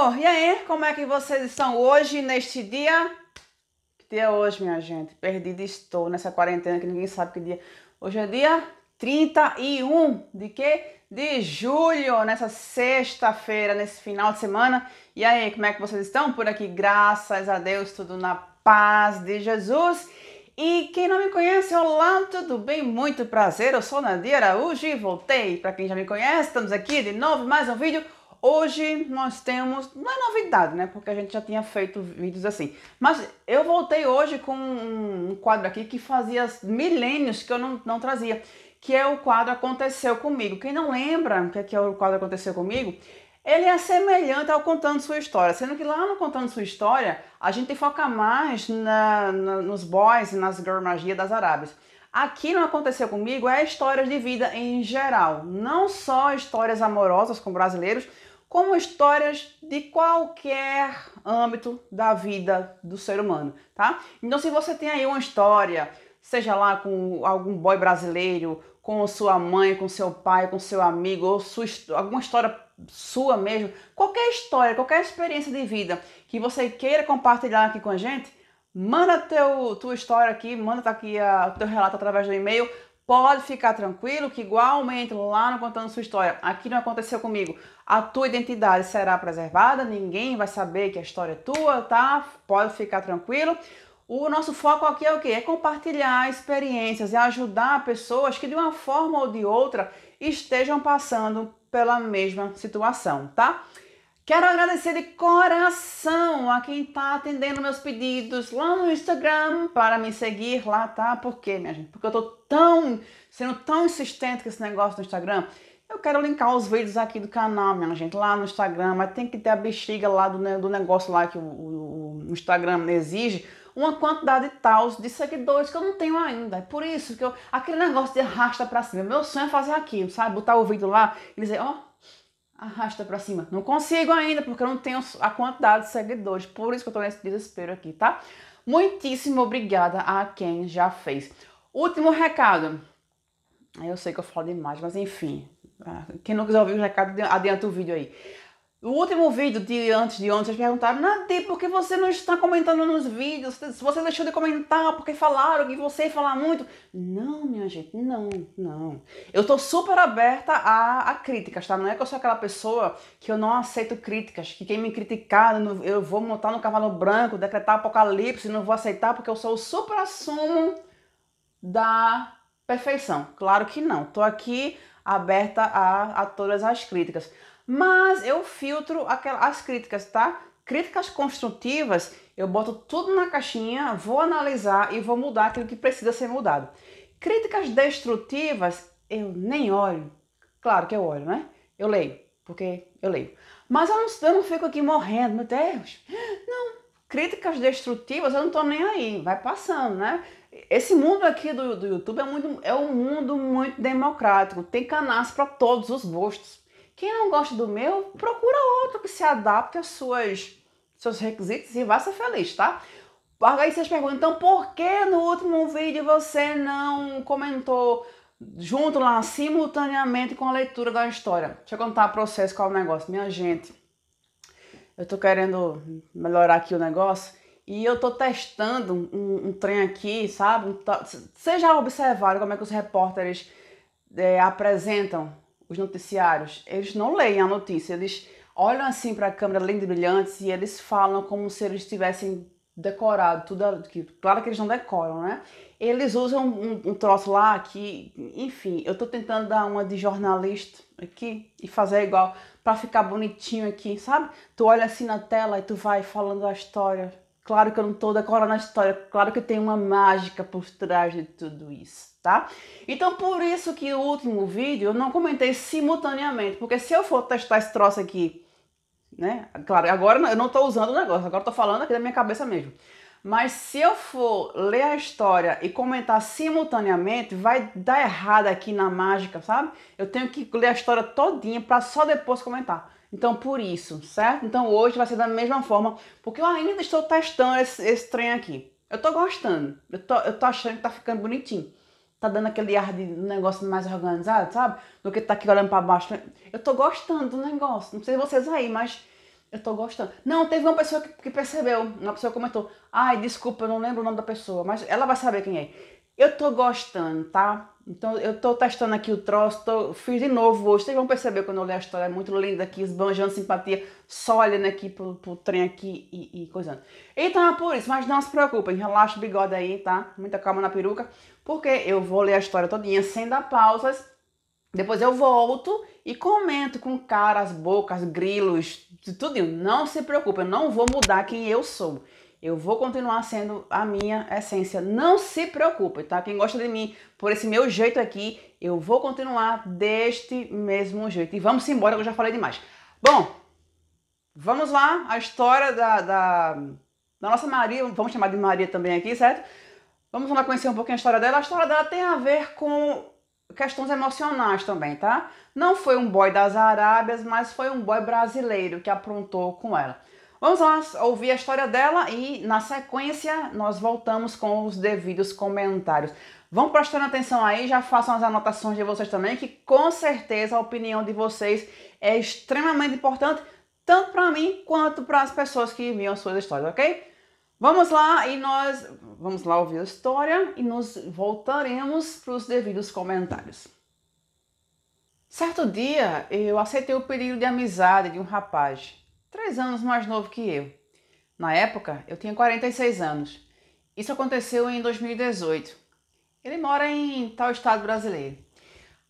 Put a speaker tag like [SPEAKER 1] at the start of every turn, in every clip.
[SPEAKER 1] amor, e aí? Como é que vocês estão hoje, neste dia? Que dia é hoje, minha gente? Perdida estou nessa quarentena que ninguém sabe que dia. Hoje é dia 31 de quê? De julho, nessa sexta-feira, nesse final de semana. E aí, como é que vocês estão por aqui? Graças a Deus, tudo na paz de Jesus. E quem não me conhece, olá, tudo bem? Muito prazer, eu sou Nadia Araújo e voltei. Para quem já me conhece, estamos aqui de novo, mais um vídeo Hoje nós temos, não é novidade, né? Porque a gente já tinha feito vídeos assim. Mas eu voltei hoje com um quadro aqui que fazia milênios que eu não, não trazia, que é o quadro Aconteceu Comigo. Quem não lembra o que é, que é o quadro Aconteceu Comigo, ele é semelhante ao Contando Sua História, sendo que lá no Contando Sua História a gente foca mais na, na, nos boys e nas girl magia das Arábias. Aqui não aconteceu comigo é histórias de vida em geral, não só histórias amorosas com brasileiros, como histórias de qualquer âmbito da vida do ser humano, tá? Então, se você tem aí uma história, seja lá com algum boy brasileiro, com sua mãe, com seu pai, com seu amigo, ou sua, alguma história sua mesmo, qualquer história, qualquer experiência de vida que você queira compartilhar aqui com a gente, manda teu, tua história aqui, manda tá aqui o teu relato através do e-mail Pode ficar tranquilo que igualmente lá no Contando Sua História, aqui não aconteceu comigo, a tua identidade será preservada, ninguém vai saber que a história é tua, tá? Pode ficar tranquilo. O nosso foco aqui é o quê? É compartilhar experiências e é ajudar pessoas que de uma forma ou de outra estejam passando pela mesma situação, tá? Quero agradecer de coração a quem está atendendo meus pedidos lá no Instagram para me seguir lá, tá? Por quê, minha gente? Porque eu tô tão sendo tão insistente com esse negócio do Instagram. Eu quero linkar os vídeos aqui do canal, minha gente, lá no Instagram, mas tem que ter a bexiga lá do, do negócio lá que o, o, o Instagram exige uma quantidade tal de seguidores que eu não tenho ainda. É por isso que eu. Aquele negócio de arrasta pra cima. Meu sonho é fazer aquilo, sabe? Botar o vídeo lá e dizer, ó, oh, arrasta para cima. Não consigo ainda porque eu não tenho a quantidade de seguidores, por isso que eu tô nesse desespero aqui, tá? Muitíssimo obrigada a quem já fez. Último recado. Eu sei que eu falo demais, mas enfim. Ah, quem não quiser ouvir o recado, adianta o vídeo aí. O último vídeo de antes de ontem, vocês perguntaram, Nati, por que você não está comentando nos vídeos? Se você deixou de comentar porque falaram que você ia falar muito. Não, minha gente, não, não. Eu estou super aberta a, a, críticas, tá? Não é que eu sou aquela pessoa que eu não aceito críticas, que quem me criticar, eu vou montar no cavalo branco, decretar apocalipse, não vou aceitar porque eu sou o supra-sumo da perfeição. Claro que não. Estou aqui aberta a, a todas as críticas. Mas eu filtro aquelas, as críticas, tá? Críticas construtivas, eu boto tudo na caixinha, vou analisar e vou mudar aquilo que precisa ser mudado. Críticas destrutivas, eu nem olho. Claro que eu olho, né? Eu leio, porque eu leio. Mas eu não, eu não fico aqui morrendo, meu Deus. Não, críticas destrutivas, eu não tô nem aí, vai passando, né? Esse mundo aqui do, do YouTube é, muito, é um mundo muito democrático, tem canais para todos os gostos. Quem não gosta do meu, procura outro que se adapte aos seus requisitos e vá ser feliz, tá? Aí vocês perguntam, então por que no último vídeo você não comentou junto lá, simultaneamente com a leitura da história? Deixa eu contar pra vocês qual é o negócio. Minha gente, eu tô querendo melhorar aqui o negócio e eu tô testando um, um trem aqui, sabe? Vocês já observaram como é que os repórteres é, apresentam os noticiários, eles não leem a notícia, eles olham assim para a câmera lendo brilhantes e eles falam como se eles tivessem decorado tudo, aquilo claro que eles não decoram, né? Eles usam um, um troço lá que, enfim, eu tô tentando dar uma de jornalista aqui e fazer igual para ficar bonitinho aqui, sabe? Tu olha assim na tela e tu vai falando a história Claro que eu não estou decorando na história, claro que tem uma mágica por trás de tudo isso, tá? Então por isso que o último vídeo eu não comentei simultaneamente, porque se eu for testar esse troço aqui, né? Claro, agora eu não estou usando o negócio, agora estou falando aqui da minha cabeça mesmo. Mas se eu for ler a história e comentar simultaneamente, vai dar errado aqui na mágica, sabe? Eu tenho que ler a história todinha para só depois comentar. Então, por isso, certo? Então, hoje vai ser da mesma forma, porque eu ainda estou testando esse, esse trem aqui. Eu estou gostando, eu tô, eu tô achando que tá ficando bonitinho. Tá dando aquele ar de negócio mais organizado, sabe? Do que tá aqui olhando para baixo. Eu estou gostando do negócio. Não sei vocês aí, mas eu estou gostando. Não, teve uma pessoa que, que percebeu, uma pessoa comentou. Ai, desculpa, eu não lembro o nome da pessoa, mas ela vai saber quem é. Eu estou gostando, tá? Então eu estou testando aqui o troço, tô, fiz de novo hoje. Vocês vão perceber quando eu ler a história, é muito linda aqui, esbanjando simpatia, só olhando aqui pro, pro trem aqui e, e coisando. Então é por isso, mas não se preocupem, relaxa o bigode aí, tá? Muita calma na peruca, porque eu vou ler a história todinha sem dar pausas. Depois eu volto e comento com caras, bocas, grilos, tudo. Não se preocupem, eu não vou mudar quem eu sou. Eu vou continuar sendo a minha essência. Não se preocupe, tá? Quem gosta de mim por esse meu jeito aqui, eu vou continuar deste mesmo jeito. E vamos embora, que eu já falei demais. Bom, vamos lá. A história da, da, da nossa Maria, vamos chamar de Maria também aqui, certo? Vamos lá conhecer um pouquinho a história dela. A história dela tem a ver com questões emocionais também, tá? Não foi um boy das Arábias, mas foi um boy brasileiro que aprontou com ela. Vamos lá ouvir a história dela e, na sequência, nós voltamos com os devidos comentários. Vão prestando atenção aí, já façam as anotações de vocês também, que com certeza a opinião de vocês é extremamente importante, tanto para mim quanto para as pessoas que enviam suas histórias, ok? Vamos lá e nós vamos lá ouvir a história e nos voltaremos para os devidos comentários. Certo dia, eu aceitei o pedido de amizade de um rapaz três anos mais novo que eu. Na época, eu tinha 46 anos. Isso aconteceu em 2018. Ele mora em tal estado brasileiro.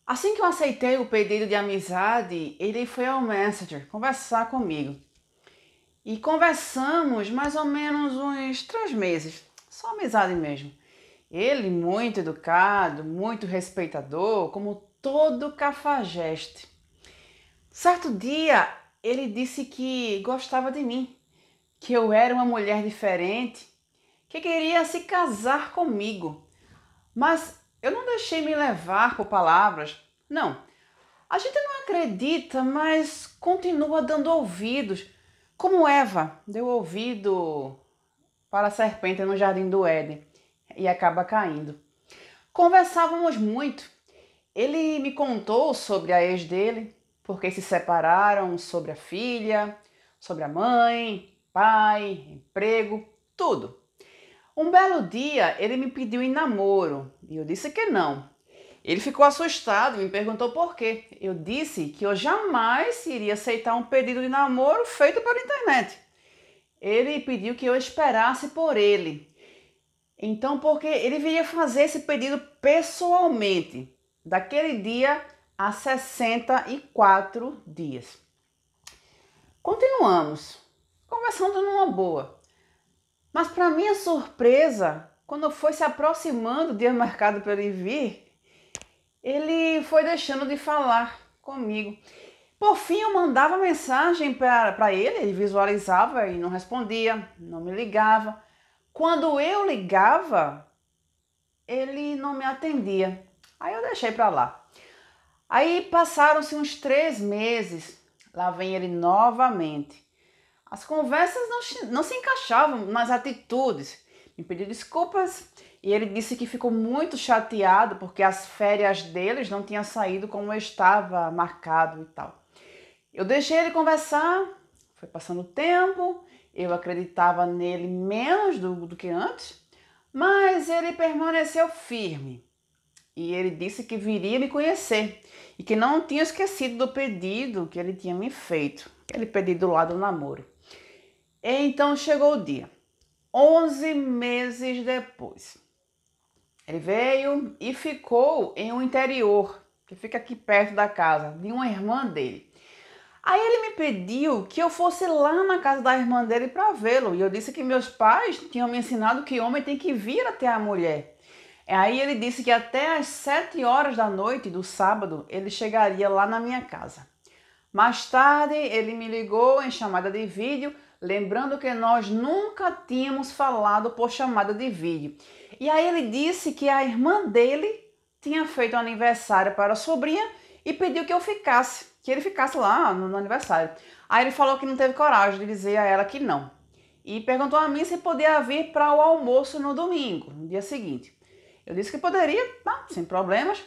[SPEAKER 1] Assim que eu aceitei o pedido de amizade, ele foi ao Messenger conversar comigo. E conversamos mais ou menos uns três meses, só amizade mesmo. Ele muito educado, muito respeitador, como todo cafajeste. Certo dia ele disse que gostava de mim, que eu era uma mulher diferente, que queria se casar comigo. Mas eu não deixei me levar por palavras. Não. A gente não acredita, mas continua dando ouvidos. Como Eva deu ouvido para a serpente no jardim do Éden e acaba caindo. Conversávamos muito. Ele me contou sobre a ex dele, porque se separaram sobre a filha, sobre a mãe, pai, emprego, tudo. Um belo dia ele me pediu em namoro e eu disse que não. Ele ficou assustado e me perguntou por quê. Eu disse que eu jamais iria aceitar um pedido de namoro feito pela internet. Ele pediu que eu esperasse por ele. Então, porque ele viria fazer esse pedido pessoalmente. Daquele dia a 64 dias. Continuamos conversando numa boa. Mas para minha surpresa, quando foi se aproximando o dia marcado para ele vir, ele foi deixando de falar comigo. Por fim, eu mandava mensagem para ele, ele visualizava e não respondia, não me ligava. Quando eu ligava, ele não me atendia. Aí eu deixei para lá. Aí passaram-se uns três meses, lá vem ele novamente. As conversas não, não se encaixavam nas atitudes. Me pediu desculpas e ele disse que ficou muito chateado porque as férias deles não tinham saído como estava marcado e tal. Eu deixei ele conversar, foi passando o tempo, eu acreditava nele menos do, do que antes, mas ele permaneceu firme e ele disse que viria me conhecer e que não tinha esquecido do pedido que ele tinha me feito, aquele pedido lá do namoro. E então chegou o dia, 11 meses depois. Ele veio e ficou em um interior, que fica aqui perto da casa, de uma irmã dele. Aí ele me pediu que eu fosse lá na casa da irmã dele para vê-lo. E eu disse que meus pais tinham me ensinado que homem tem que vir até a mulher é, aí ele disse que até às sete horas da noite do sábado ele chegaria lá na minha casa. Mais tarde ele me ligou em chamada de vídeo, lembrando que nós nunca tínhamos falado por chamada de vídeo. E aí ele disse que a irmã dele tinha feito um aniversário para a sobrinha e pediu que eu ficasse, que ele ficasse lá no, no aniversário. Aí ele falou que não teve coragem de dizer a ela que não. E perguntou a mim se podia vir para o almoço no domingo, no dia seguinte. Eu disse que poderia, tá, sem problemas.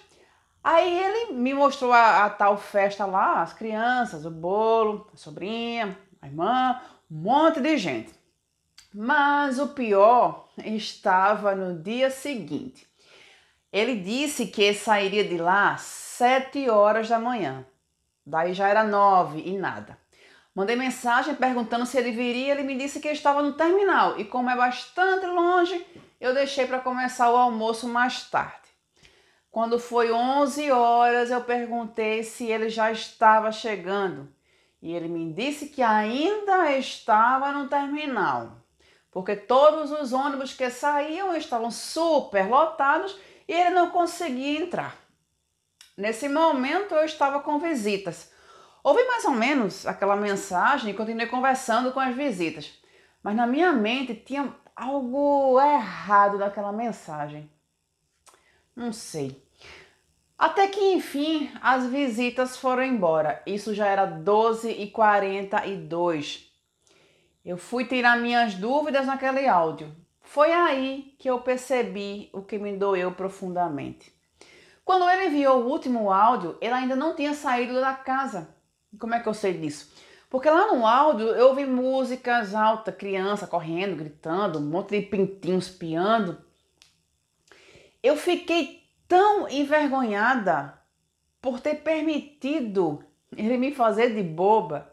[SPEAKER 1] Aí ele me mostrou a, a, tal festa lá, as crianças, o bolo, a sobrinha, a irmã, um monte de gente. Mas o pior estava no dia seguinte. Ele disse que sairia de lá às sete horas da manhã. Daí já era nove e nada. Mandei mensagem perguntando se ele viria, ele me disse que estava no terminal e como é bastante longe, eu deixei para começar o almoço mais tarde. Quando foi 11 horas, eu perguntei se ele já estava chegando e ele me disse que ainda estava no terminal, porque todos os ônibus que saíam estavam super lotados e ele não conseguia entrar. Nesse momento, eu estava com visitas. Ouvi mais ou menos aquela mensagem e continuei conversando com as visitas. Mas na minha mente tinha algo errado naquela mensagem. Não sei. Até que enfim as visitas foram embora. Isso já era 12h42. Eu fui tirar minhas dúvidas naquele áudio. Foi aí que eu percebi o que me doeu profundamente. Quando ele enviou o último áudio, ele ainda não tinha saído da casa. Como é que eu sei disso? Porque lá no áudio eu ouvi músicas altas, criança correndo, gritando, um monte de pintinhos piando. Eu fiquei tão envergonhada por ter permitido ele me fazer de boba.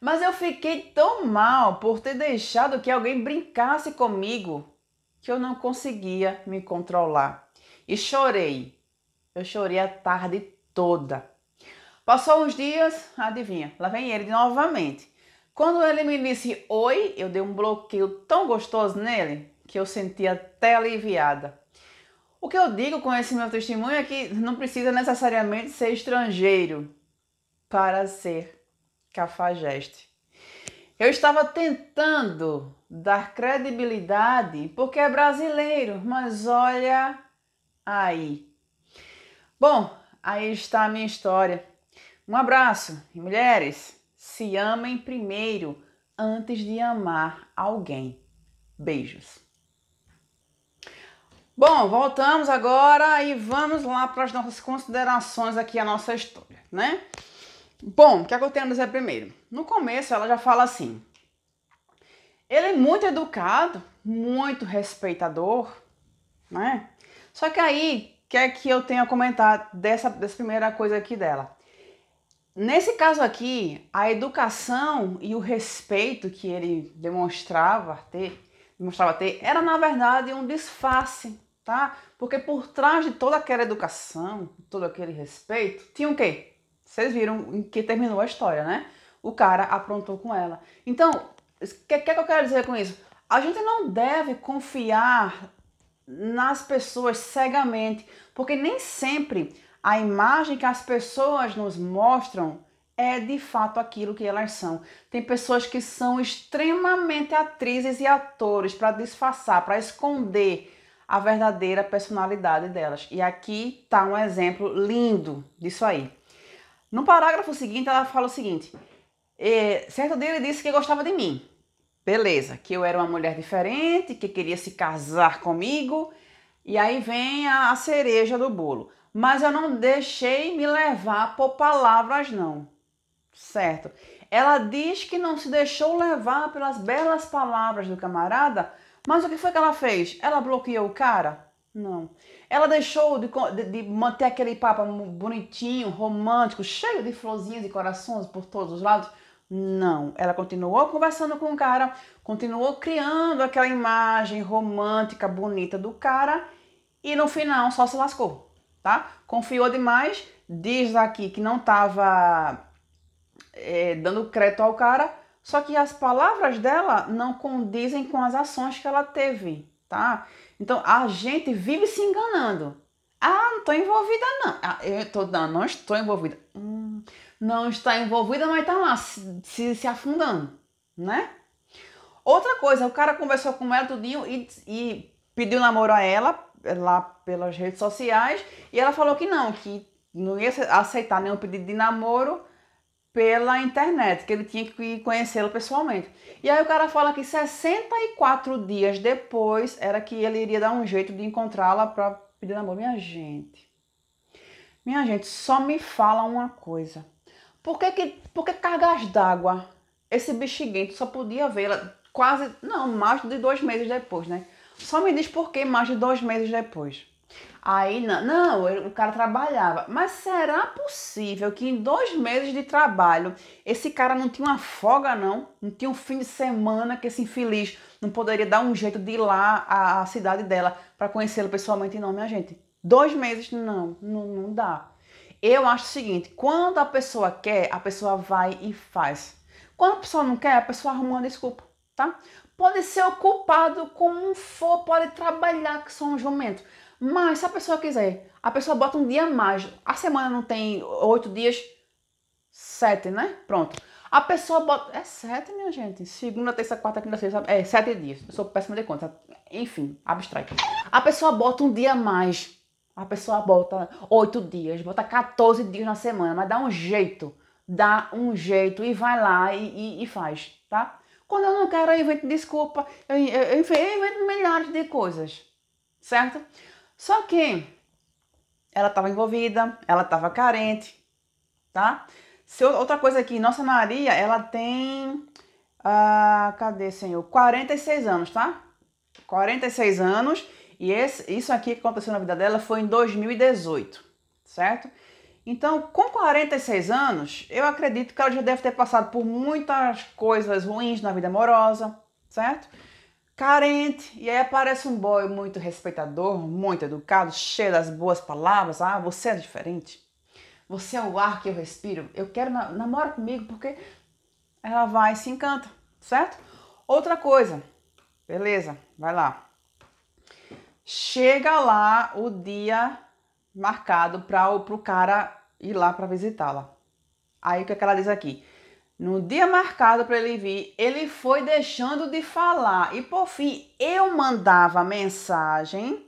[SPEAKER 1] Mas eu fiquei tão mal por ter deixado que alguém brincasse comigo que eu não conseguia me controlar. E chorei. Eu chorei a tarde toda. Passou uns dias, adivinha, lá vem ele novamente. Quando ele me disse oi, eu dei um bloqueio tão gostoso nele que eu senti até aliviada. O que eu digo com esse meu testemunho é que não precisa necessariamente ser estrangeiro para ser cafajeste. Eu estava tentando dar credibilidade porque é brasileiro, mas olha aí. Bom, aí está a minha história. Um abraço e mulheres, se amem primeiro antes de amar alguém. Beijos. Bom, voltamos agora e vamos lá para as nossas considerações aqui a nossa história, né? Bom, o que, é eu tenho a dizer primeiro? No começo ela já fala assim: ele é muito educado, muito respeitador, né? Só que aí, o que é que eu tenho a comentar dessa, dessa primeira coisa aqui dela? Nesse caso aqui, a educação e o respeito que ele demonstrava ter, demonstrava ter era na verdade um disfarce, tá? Porque por trás de toda aquela educação, todo aquele respeito, tinha o quê? Vocês viram em que terminou a história, né? O cara aprontou com ela. Então, o que, é que, eu quero dizer com isso? A gente não deve confiar nas pessoas cegamente, porque nem sempre a imagem que as pessoas nos mostram é de fato aquilo que elas são. Tem pessoas que são extremamente atrizes e atores para disfarçar, para esconder a verdadeira personalidade delas. E aqui está um exemplo lindo disso aí. No parágrafo seguinte, ela fala o seguinte: é, certo dia ele disse que gostava de mim. Beleza, que eu era uma mulher diferente, que queria se casar comigo. E aí vem a cereja do bolo mas eu não deixei me levar por palavras, não. Certo? Ela diz que não se deixou levar pelas belas palavras do camarada, mas o que foi que ela fez? Ela bloqueou o cara? Não. Ela deixou de, de, manter aquele papo bonitinho, romântico, cheio de florzinhas e corações por todos os lados? Não. Ela continuou conversando com o cara, continuou criando aquela imagem romântica, bonita do cara e no final só se lascou tá? Confiou demais, diz aqui que não estava é, dando crédito ao cara, só que as palavras dela não condizem com as ações que ela teve, tá? Então a gente vive se enganando. Ah, não estou envolvida não. Ah, eu tô, não, não estou envolvida. Hum, não está envolvida, mas está lá se, se, afundando, né? Outra coisa, o cara conversou com ela tudinho e, e pediu namoro a ela, eh, lá pelas redes sociais e ela falou que não, que não ia aceitar nenhum pedido de namoro pela internet, que ele tinha que conhecê-la pessoalmente. E aí o cara fala que 64 dias depois era que ele iria dar um jeito de encontrá-la para pedir namoro. Minha gente, minha gente, só me fala uma coisa. Por que, que, por que cargas d'água esse bexiguento só podia vê-la quase, não, mais de dois meses depois, né? Só me diz por que mais de dois meses depois. Aí não, não, o cara trabalhava. Mas será possível que em dois meses de trabalho esse cara não tinha uma folga, não? Não tinha um fim de semana que esse infeliz não poderia dar um jeito de ir lá à, à cidade dela para conhecê-lo pessoalmente? Não, a gente. Dois meses, não, não, não dá. Eu acho o seguinte: quando a pessoa quer, a pessoa vai e faz. Quando a pessoa não quer, a pessoa arruma uma desculpa, tá? pode ser ocupado como um for, pode trabalhar que são os jumento. Mas se a pessoa quiser, a pessoa bota um dia a mais. A semana não tem oito dias, sete, né? Pronto. A pessoa bota. É sete, minha gente. Segunda, terça, quarta, quinta, sexta. É sete dias. Eu sou péssima de conta. Enfim, abstrai. A pessoa bota um dia a mais. A pessoa bota oito dias, bota 14 dias na semana, mas dá um jeito. Dá um jeito e vai lá e, e, e faz, tá? Quando eu não quero, eu invento desculpa, eu, eu, eu invento milhares de coisas, certo? Só que ela estava envolvida, ela estava carente, tá? Se, outra coisa aqui, Nossa Maria, ela tem. Ah, cadê, senhor? 46 anos, tá? 46 anos. E esse, isso aqui que aconteceu na vida dela foi em 2018, certo? Então, com 46 anos, eu acredito que ela já deve ter passado por muitas coisas ruins na vida amorosa, certo? Carente, e aí aparece um boy muito respeitador, muito educado, cheio das boas palavras. Ah, você é diferente. Você é o ar que eu respiro. Eu quero namora comigo porque ela vai e se encanta, certo? Outra coisa, beleza, vai lá. Chega lá o dia marcado para o cara ir lá para visitá-la. Aí o que, é que ela diz aqui? No dia marcado para ele vir, ele foi deixando de falar e por fim eu mandava mensagem,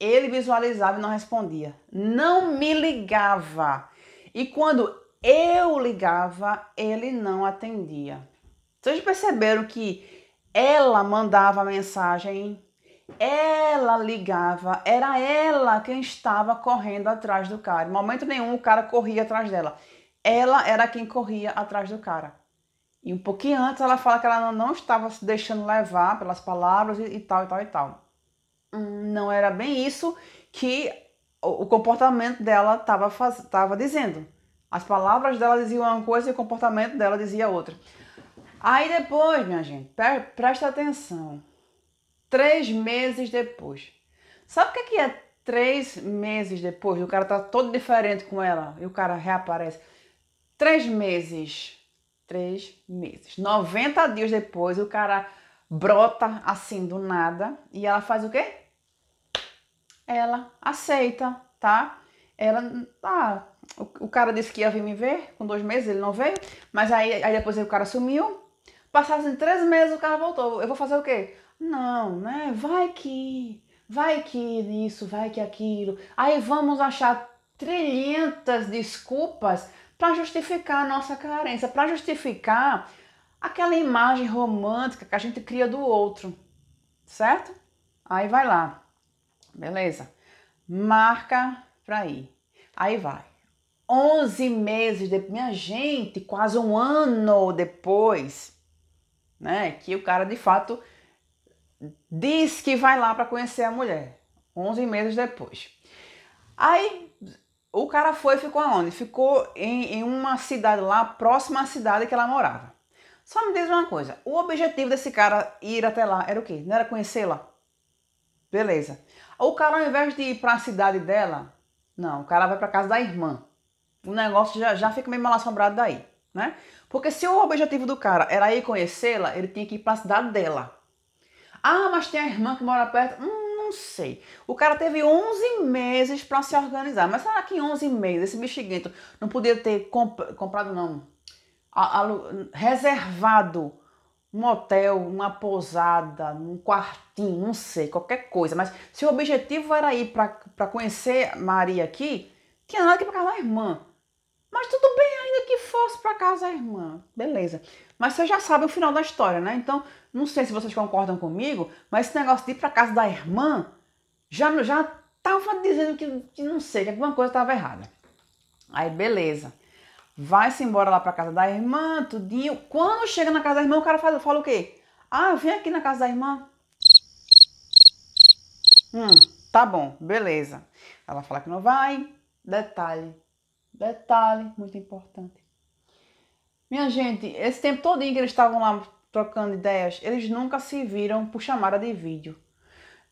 [SPEAKER 1] ele visualizava e não respondia, não me ligava. E quando eu ligava, ele não atendia. Vocês perceberam que ela mandava mensagem ela ligava, era ela quem estava correndo atrás do cara. Em momento nenhum o cara corria atrás dela. Ela era quem corria atrás do cara. E um pouquinho antes ela fala que ela não estava se deixando levar pelas palavras e, e tal, e tal, e tal. Hum, não era bem isso que o, o comportamento dela estava dizendo. As palavras dela diziam uma coisa e o comportamento dela dizia outra. Aí depois, minha gente, pre presta atenção. Três meses depois. Sabe o é que é três meses depois? O cara tá todo diferente com ela e o cara reaparece. Três meses. Três meses. 90 dias depois, o cara brota assim do nada e ela faz o quê? Ela aceita, tá? Ela, ah, o, o cara disse que ia vir me ver com dois meses, ele não veio, mas aí, aí depois o cara sumiu. Passaram três meses, o cara voltou. Eu vou fazer o quê? Não, né? Vai que, vai que isso, vai que aquilo. Aí vamos achar trilhentas desculpas para justificar a nossa carência, para justificar aquela imagem romântica que a gente cria do outro, certo? Aí vai lá, beleza? Marca para ir. Aí vai. 11 meses depois, minha gente, quase um ano depois, né? Que o cara de fato diz que vai lá para conhecer a mulher, 11 meses depois. Aí o cara foi e ficou aonde? Ficou em, em, uma cidade lá, próxima à cidade que ela morava. Só me diz uma coisa, o objetivo desse cara ir até lá era o quê? Não era conhecê-la? Beleza. O cara ao invés de ir para a cidade dela, não, o cara vai para casa da irmã. O negócio já, já fica meio mal assombrado daí, né? Porque se o objetivo do cara era ir conhecê-la, ele tinha que ir para a cidade dela. Ah, mas tem a irmã que mora perto. Hum, não sei. O cara teve 11 meses para se organizar. Mas será que em 11 meses esse bexiguento não podia ter comp comprado, não, reservado um hotel, uma pousada, um quartinho, não sei, qualquer coisa. Mas se o objetivo era ir para conhecer Maria aqui, tinha nada que para casa a irmã. Mas tudo bem, ainda que fosse para casa a irmã. Beleza. Mas você já sabe o final da história, né? Então, não sei se vocês concordam comigo, mas esse negócio de ir para casa da irmã já já tava dizendo que, que não sei, que alguma coisa estava errada. Aí beleza. Vai-se embora lá para casa da irmã, tudinho. Quando chega na casa da irmã, o cara fala, fala o quê? Ah, vem aqui na casa da irmã. Hum, tá bom, beleza. Ela fala que não vai. Detalhe, detalhe muito importante. Minha gente, esse tempo todinho que eles estavam lá trocando ideias, eles nunca se viram por chamada de vídeo.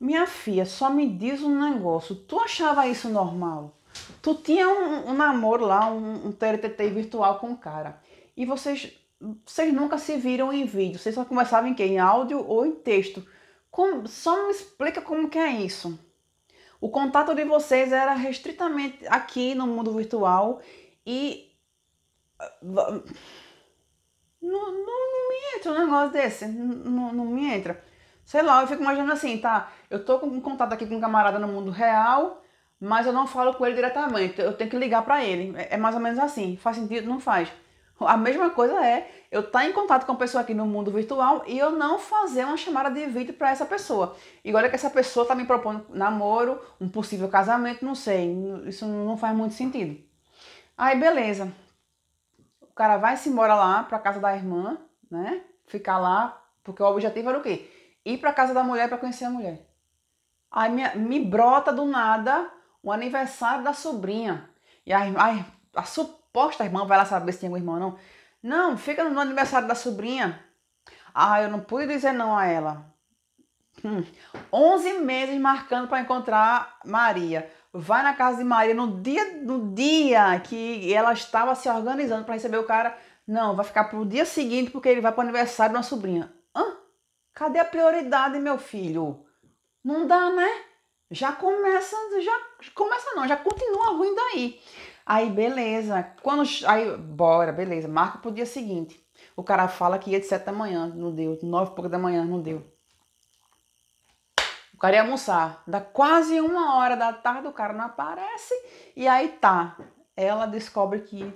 [SPEAKER 1] Minha filha, só me diz um negócio. Tu achava isso normal? Tu tinha um, um namoro lá, um, um TRTT virtual com o cara. E vocês, vocês nunca se viram em vídeo. Vocês só conversavam em quê? Em áudio ou em texto. Como, só me explica como que é isso. O contato de vocês era restritamente aqui no mundo virtual e ah, não, não, não me entra um negócio desse. Não, não me entra. Sei lá, eu fico imaginando assim, tá? Eu tô com contato aqui com um camarada no mundo real, mas eu não falo com ele diretamente. Eu tenho que ligar para ele. É, é mais ou menos assim. Faz sentido? Não faz. A mesma coisa é eu estar tá em contato com uma pessoa aqui no mundo virtual e eu não fazer uma chamada de vídeo para essa pessoa. E é que essa pessoa está me propondo namoro, um possível casamento, não sei. Isso não faz muito sentido. Aí beleza cara vai se embora lá para casa da irmã, né? Ficar lá, porque o objetivo era o quê? Ir para casa da mulher para conhecer a mulher. Aí me, me, brota do nada o aniversário da sobrinha. E a, a, a suposta irmã vai lá saber se tem uma irmã ou não. Não, fica no aniversário da sobrinha. Ah, eu não pude dizer não a ela. Hum, 11 meses marcando para encontrar Maria vai na casa de Maria no dia, no dia que ela estava se organizando para receber o cara. Não, vai ficar para o dia seguinte porque ele vai para o aniversário de uma sobrinha. Hã? Cadê a prioridade, meu filho? Não dá, né? Já começa, já começa não, já continua ruim daí. Aí, beleza. Quando, aí, bora, beleza. Marca para o dia seguinte. O cara fala que ia de 7 da manhã, não deu. 9 e pouco da manhã, não deu cara ia almoçar, dá quase uma hora da tarde, o cara não aparece, e aí tá. Ela descobre que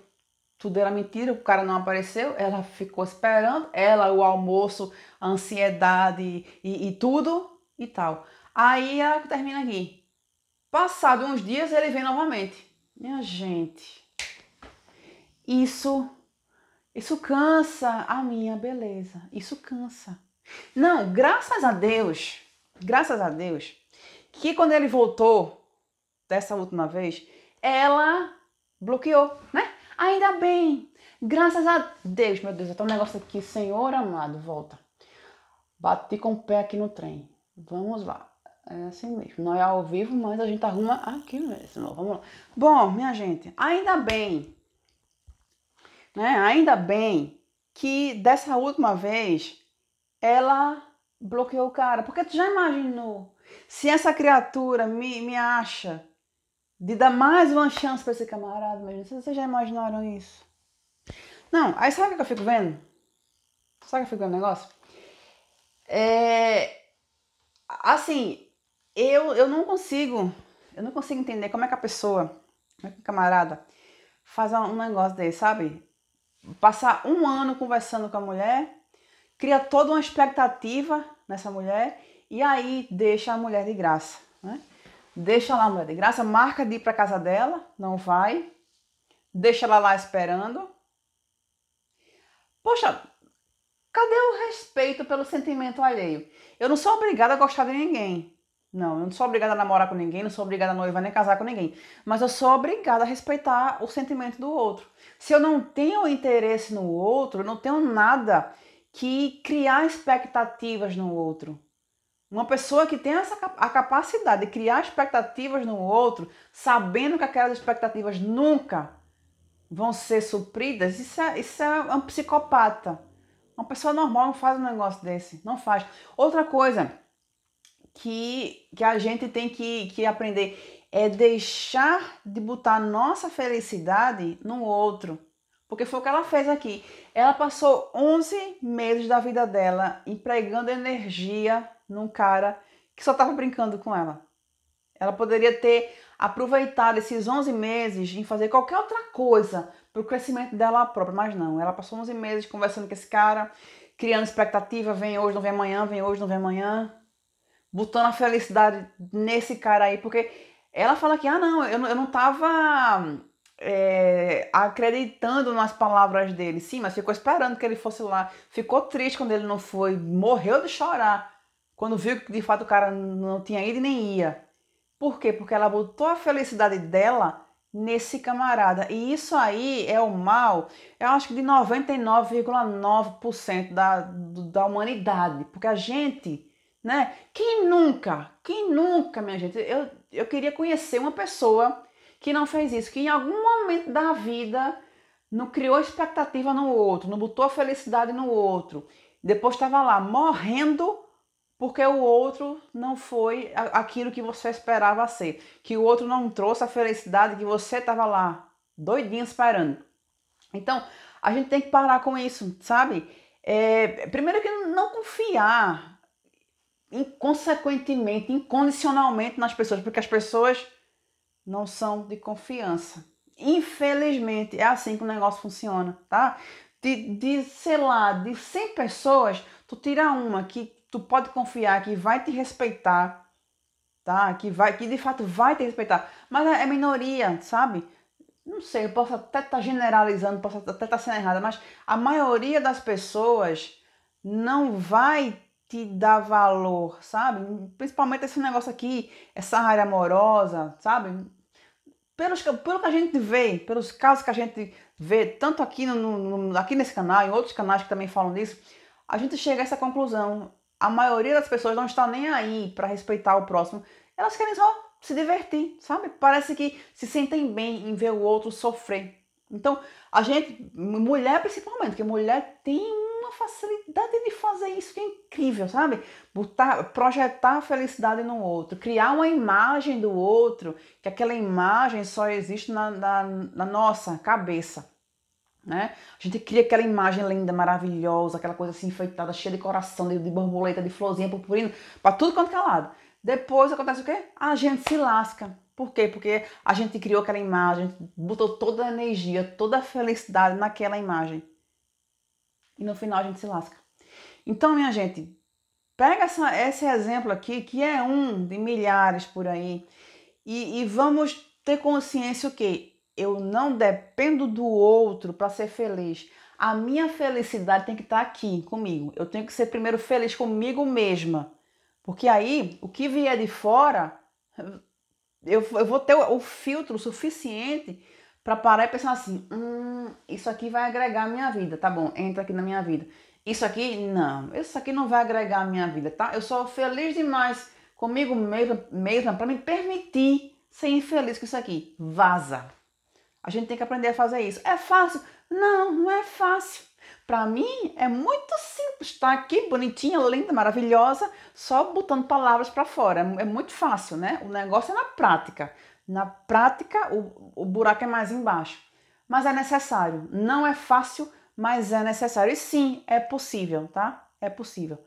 [SPEAKER 1] tudo era mentira, o cara não apareceu, ela ficou esperando, ela, o almoço, a ansiedade e, e tudo e tal. Aí ela termina aqui. Passado uns dias, ele vem novamente. Minha gente, isso, isso cansa a minha beleza, isso cansa. Não, graças a Deus, graças a Deus, que quando ele voltou dessa última vez, ela bloqueou, né? Ainda bem, graças a Deus, meu Deus, eu um negócio aqui, Senhor amado, volta. Bati com o pé aqui no trem. Vamos lá. É assim mesmo. Não é ao vivo, mas a gente arruma aqui mesmo. Vamos lá. Bom, minha gente, ainda bem, né? Ainda bem que dessa última vez ela bloqueou o cara. Porque tu já imaginou? Se essa criatura me, me acha de dar mais uma chance para esse camarada, imagina. Vocês já imaginaram isso? Não, aí sabe o que eu fico vendo? Sabe o que eu fico vendo o negócio? É. Assim, eu, eu não consigo. Eu não consigo entender como é que a pessoa, como é que o camarada, faz um negócio desse, sabe? Passar um ano conversando com a mulher, cria toda uma expectativa nessa mulher e aí deixa a mulher de graça, né? Deixa lá a mulher de graça, marca de ir para casa dela, não vai, deixa ela lá esperando. Poxa, cadê o respeito pelo sentimento alheio? Eu não sou obrigada a gostar de ninguém. Não, eu não sou obrigada a namorar com ninguém, não sou obrigada a noiva nem casar com ninguém. Mas eu sou obrigada a respeitar o sentimento do outro. Se eu não tenho interesse no outro, eu não tenho nada que criar expectativas no outro. Uma pessoa que tem essa, a capacidade de criar expectativas no outro, sabendo que aquelas expectativas nunca vão ser supridas, isso é, isso é um psicopata. Uma pessoa normal não faz um negócio desse, não faz. Outra coisa que, que a gente tem que, que aprender é deixar de botar nossa felicidade no outro. Porque foi o que ela fez aqui. Ela passou 11 meses da vida dela empregando energia num cara que só estava brincando com ela. Ela poderia ter aproveitado esses 11 meses em fazer qualquer outra coisa para o crescimento dela própria, mas não. Ela passou 11 meses conversando com esse cara, criando expectativa, vem hoje, não vem amanhã, vem hoje, não vem amanhã, botando a felicidade nesse cara aí, porque ela fala que, ah, não, eu, eu não tava é, acreditando nas palavras dele. Sim, mas ficou esperando que ele fosse lá. Ficou triste quando ele não foi. Morreu de chorar quando viu que de fato o cara não tinha ido e nem ia. Por quê? Porque ela botou a felicidade dela nesse camarada. E isso aí é o mal, eu acho que de 99,9% da, da humanidade. Porque a gente, né? Quem nunca, quem nunca, minha gente, eu, eu queria conhecer uma pessoa que não fez isso, que em algum momento da vida não criou expectativa no outro, não botou felicidade no outro. Depois estava lá morrendo porque o outro não foi aquilo que você esperava ser, que o outro não trouxe a felicidade que você estava lá doidinho esperando. Então, a gente tem que parar com isso, sabe? É, primeiro que não confiar inconsequentemente, incondicionalmente nas pessoas, porque as pessoas não são de confiança. Infelizmente, é assim que o negócio funciona, tá? De, de sei lá, de 100 pessoas, tu tira uma que tu pode confiar, que vai te respeitar, tá? Que vai, que de fato vai te respeitar. Mas é, é minoria, sabe? Não sei, eu posso até estar tá generalizando, posso até estar tá sendo errada, mas a maioria das pessoas não vai te dá valor, sabe? Principalmente esse negócio aqui, essa área amorosa, sabe? Pelos, pelo que a gente vê, pelos casos que a gente vê, tanto aqui, no, no aqui nesse canal, em outros canais que também falam disso, a gente chega a essa conclusão. A maioria das pessoas não está nem aí para respeitar o próximo. Elas querem só se divertir, sabe? Parece que se sentem bem em ver o outro sofrer. Então, a gente, mulher principalmente, porque mulher tem uma facilidade de fazer isso que é incrível, sabe? Botar, projetar a felicidade no outro, criar uma imagem do outro, que aquela imagem só existe na, na, na nossa cabeça. Né? A gente cria aquela imagem linda, maravilhosa, aquela coisa assim enfeitada, cheia de coração, de, de borboleta, de florzinha, purpurina, para tudo quanto é lado. Depois acontece o quê? A gente se lasca. Por quê? Porque a gente criou aquela imagem, botou toda a energia, toda a felicidade naquela imagem e no final a gente se lasca. Então, minha gente, pega essa, esse exemplo aqui, que é um de milhares por aí, e, e vamos ter consciência o que eu não dependo do outro para ser feliz. A minha felicidade tem que estar tá aqui comigo. Eu tenho que ser primeiro feliz comigo mesma, porque aí o que vier de fora eu, eu vou ter o, o filtro suficiente para parar e pensar assim: hum, isso aqui vai agregar a minha vida, tá bom? Entra aqui na minha vida. Isso aqui, não. Isso aqui não vai agregar a minha vida, tá? Eu sou feliz demais comigo mesma, mesma para me permitir ser infeliz com isso aqui. Vaza. A gente tem que aprender a fazer isso. É fácil? Não, não é fácil. Para mim é muito simples estar tá aqui bonitinha, linda, maravilhosa, só botando palavras para fora. É, é muito fácil, né? O negócio é na prática. Na prática, o, o buraco é mais embaixo mas é necessário. Não é fácil, mas é necessário. E sim, é possível, tá? É possível.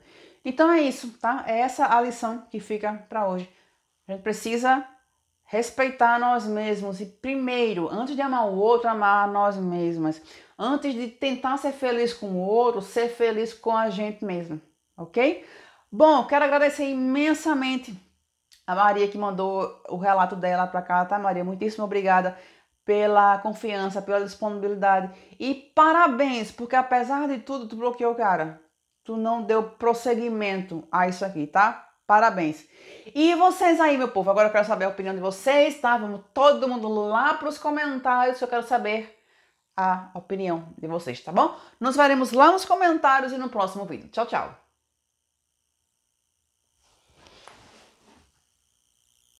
[SPEAKER 1] Então é isso, tá? É essa a lição que fica para hoje. A gente precisa respeitar nós mesmos e primeiro, antes de amar o outro, amar nós mesmas. Antes de tentar ser feliz com o outro, ser feliz com a gente mesmo, ok? Bom, quero agradecer imensamente a Maria que mandou o relato dela para cá, tá, Maria? Muitíssimo obrigada pela confiança, pela disponibilidade. E parabéns, porque apesar de tudo, tu bloqueou o cara. Tu não deu prosseguimento a isso aqui, tá? Parabéns. E vocês aí, meu povo, agora eu quero saber a opinião de vocês, tá? Vamos todo mundo lá para os comentários, eu quero saber a opinião de vocês, tá bom? Nos veremos lá nos comentários e no próximo vídeo. Tchau, tchau.